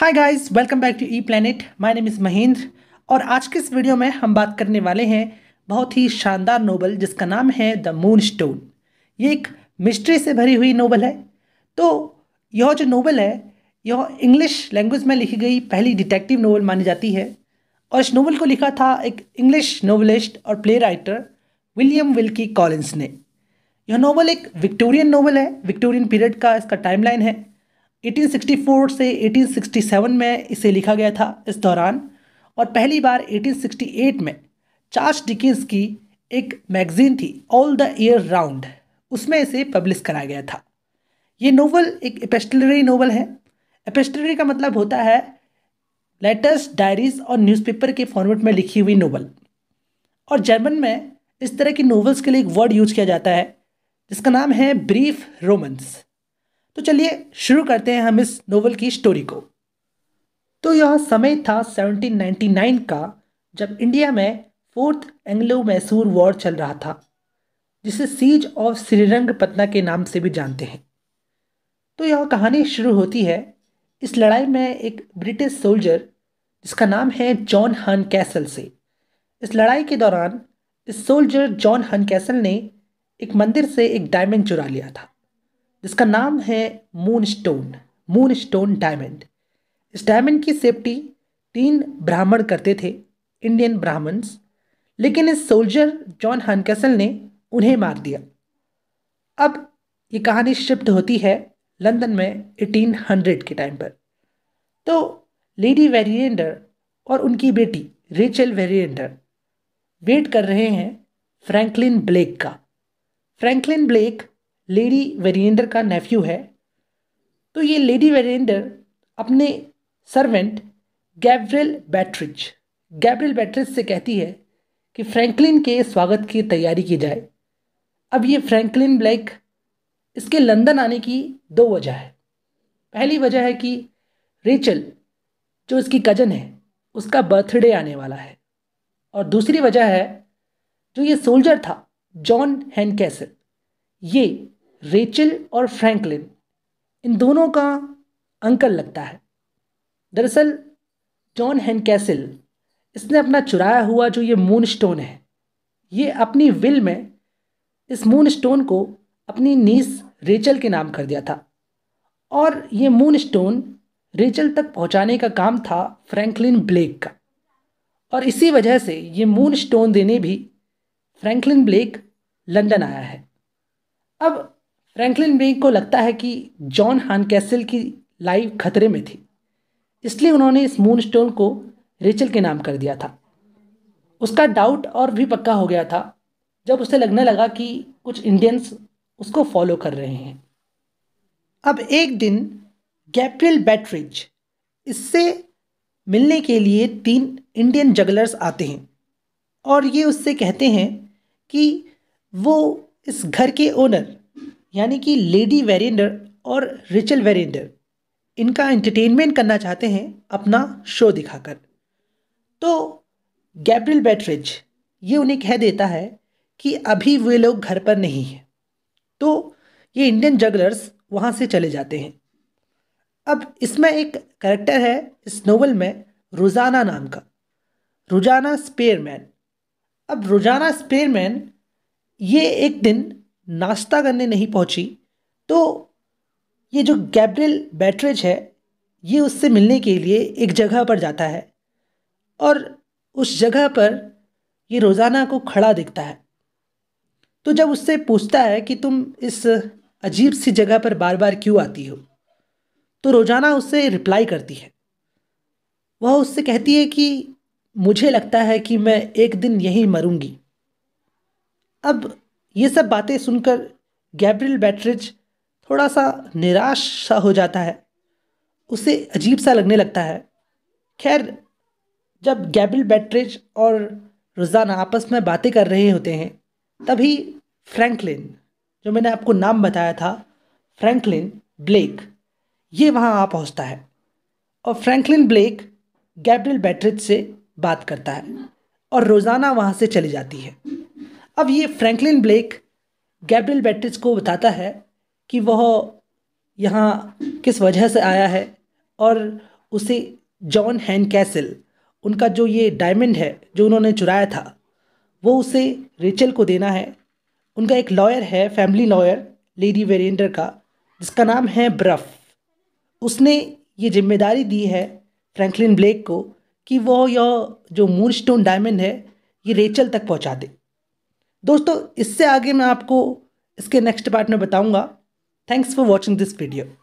hi guys welcome back to E planet my name is Mahendra और आज के इस वीडियो में हम बात करने वाले हैं बहुत ही शानदार नोबल जिसका नाम है द मून स्टोन ये एक मिस्ट्री से भरी हुई नोबल है तो यह जो नोबल है यह इंग्लिश लैंग्वेज में लिखी गई पहली डिटेक्टिव नोबल मानी जाती है और इस नोवल को लिखा था एक इंग्लिश नोवलिस्ट और play writer William Wilkie Collins ने यह नोवल एक विक्टोरियन नोवल है विक्टोरियन पीरियड का इसका टाइमलाइन है 1864 से 1867 में इसे लिखा गया था इस दौरान और पहली बार 1868 में चार्ल्स डिकिंस की एक मैगजीन थी ऑल द ईयर राउंड उसमें इसे पब्लिश कराया गया था ये नोवेल एक एपेस्टलरी नोवेल है एपेस्टलरी का मतलब होता है लेटर्स डायरीज और न्यूज़पेपर के फॉर्मेट में लिखी हुई नोवेल और जर्मन में इस तरह की नोवेल्स के लिए एक वर्ड यूज किया जाता है जिसका नाम है ब्रीफ रोमांस तो चलिए शुरू करते हैं हम इस नोवेल की स्टोरी को तो यह समय था 1799 का जब इंडिया में फोर्थ एंग्लो मैसूर वॉर चल रहा था जिसे सीज ऑफ पत्ना के नाम से भी जानते हैं तो यह कहानी शुरू होती है इस लड़ाई में एक ब्रिटिश सोल्जर जिसका नाम है जॉन हन कैसल से इस लड़ाई के दौरान इस सोल्जर जॉन हन कैसल ने एक मंदिर से एक डायमंड चुरा लिया था जिसका नाम है moon stone moon stone diamond इस डायमंड की सेफ्टी तीन ब्राह्मण करते थे इंडियन ब्राह्मण्स लेकिन इस सोल्जर जॉन हनकेसल ने उन्हें मार दिया अब ये कहानी शिफ्ट होती है लंदन में 1800 के टाइम पर तो लेडी वेरिएंडर और उनकी बेटी रेचल वेरिएंडर वेट कर रहे हैं फ्रैंकलिन ब्लेक का फ्रैंकलिन ब्लेक लेडी वेरिएंडर का नेफ्यू है तो ये लेडी वेरिएंडर अपने servant Gabriel Betteredge Gabriel Betteredge से कहती है कि फ्रैंकलिन के स्वागत की तैयारी की जाए अब ये फ्रैंकलिन ब्लैक इसके लंदन आने की दो वजह है पहली वजह है कि रेचल जो इसकी कजन है उसका बर्थडे आने वाला है और दूसरी वजह है जो ये सोल्जर था जॉन हैनकैसल ये रेचल और फ्रैंकलिन इन दोनों का अंकल लगता है दरअसल जॉन हैनकैसल इसने अपना चुराया हुआ जो ये मून स्टोन है ये अपनी विल में इस मून स्टोन को अपनी नीस रेचल के नाम कर दिया था और ये मून स्टोन रेचल तक पहुंचाने का काम था फ्रैंकलिन ब्लेक का और इसी वजह से ये मून स्टोन देने भी फ्रैंकलिन ब्लेक लंदन आया है अब फ्रैंकलिन बेग को लगता है कि जॉन हानकैसल की लाइफ खतरे में थी इसलिए उन्होंने इस मून स्टोन को रेचल के नाम कर दिया था उसका डाउट और भी पक्का हो गया था जब उसे लगने लगा कि कुछ इंडियंस उसको फॉलो कर रहे हैं अब एक दिन गैप्रियल बैटरिज इससे मिलने के लिए तीन इंडियन जगलर्स आते हैं और ये उससे कहते हैं कि वो इस घर के ओनर यानी कि लेडी वेरेंडर और रिचल वेरेंडर इनका एंटरटेनमेंट करना चाहते हैं अपना शो दिखाकर तो गैब्रियल बैटरिज ये उन्हें कह देता है कि अभी वे लोग घर पर नहीं हैं तो ये इंडियन जगलर्स वहाँ से चले जाते हैं अब इसमें एक करेक्टर है इस नोवेल में रोज़ाना नाम का रोजाना स्पेयरमैन अब रोजाना स्पेयरमैन ये एक दिन नाश्ता करने नहीं पहुंची तो ये जो गैब्रियल बैटरेज है ये उससे मिलने के लिए एक जगह पर जाता है और उस जगह पर ये रोज़ाना को खड़ा दिखता है तो जब उससे पूछता है कि तुम इस अजीब सी जगह पर बार बार क्यों आती हो तो रोज़ाना उससे रिप्लाई करती है वह उससे कहती है कि मुझे लगता है कि मैं एक दिन यहीं मरूंगी अब ये सब बातें सुनकर गैब्रियल बैटरिज थोड़ा सा निराश सा हो जाता है उसे अजीब सा लगने लगता है खैर जब गैब्रियल बैटरिज और रोज़ाना आपस में बातें कर रहे होते हैं तभी फ्रैंकलिन जो मैंने आपको नाम बताया था फ्रैंकलिन ब्लेक ये वहाँ आ पहुँचता है और फ्रैंकलिन ब्लेक गैब्रियल बैटरिज से बात करता है और रोज़ाना वहाँ से चली जाती है अब ये फ्रैंकलिन ब्लेक गैब्रियल बेट्रिज को बताता है कि वह यहाँ किस वजह से आया है और उसे जॉन हैन कैसल उनका जो ये डायमंड है जो उन्होंने चुराया था वो उसे रेचल को देना है उनका एक लॉयर है फैमिली लॉयर लेडी वेरेंडर का जिसका नाम है ब्रफ उसने ये जिम्मेदारी दी है फ्रैंकलिन ब्लेक को कि वो यह जो मूनस्टोन स्टोन डायमंड है ये रेचल तक पहुंचा दे दोस्तों इससे आगे मैं आपको इसके नेक्स्ट पार्ट में बताऊंगा thanks for watching this video